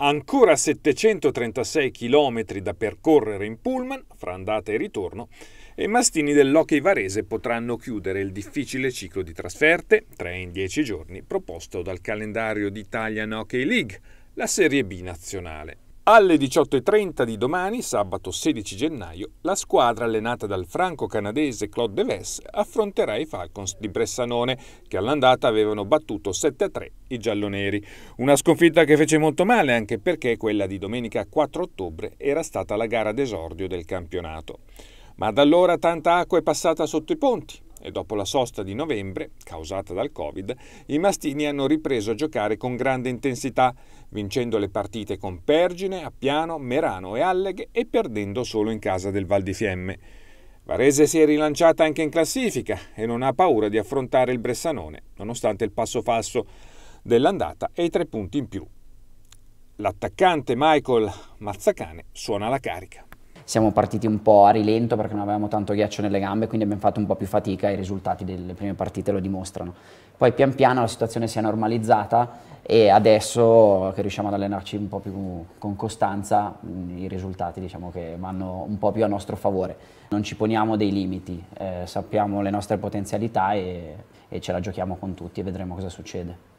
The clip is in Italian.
ancora 736 km da percorrere in pullman, fra andata e ritorno, e i mastini dell'Hockey Varese potranno chiudere il difficile ciclo di trasferte, 3 in 10 giorni, proposto dal calendario di Italian Hockey League, la Serie B nazionale. Alle 18.30 di domani, sabato 16 gennaio, la squadra allenata dal franco-canadese Claude Deves affronterà i Falcons di Bressanone, che all'andata avevano battuto 7-3 i gialloneri. Una sconfitta che fece molto male anche perché quella di domenica 4 ottobre era stata la gara d'esordio del campionato. Ma da allora tanta acqua è passata sotto i ponti e dopo la sosta di novembre, causata dal Covid, i mastini hanno ripreso a giocare con grande intensità, vincendo le partite con Pergine, Appiano, Merano e Alleghe e perdendo solo in casa del Val di Fiemme. Varese si è rilanciata anche in classifica e non ha paura di affrontare il Bressanone, nonostante il passo falso dell'andata e i tre punti in più. L'attaccante Michael Mazzacane suona la carica siamo partiti un po' a rilento perché non avevamo tanto ghiaccio nelle gambe, quindi abbiamo fatto un po' più fatica e i risultati delle prime partite lo dimostrano. Poi pian piano la situazione si è normalizzata e adesso che riusciamo ad allenarci un po' più con costanza, mm, i risultati diciamo che vanno un po' più a nostro favore. Non ci poniamo dei limiti, eh, sappiamo le nostre potenzialità e, e ce la giochiamo con tutti e vedremo cosa succede.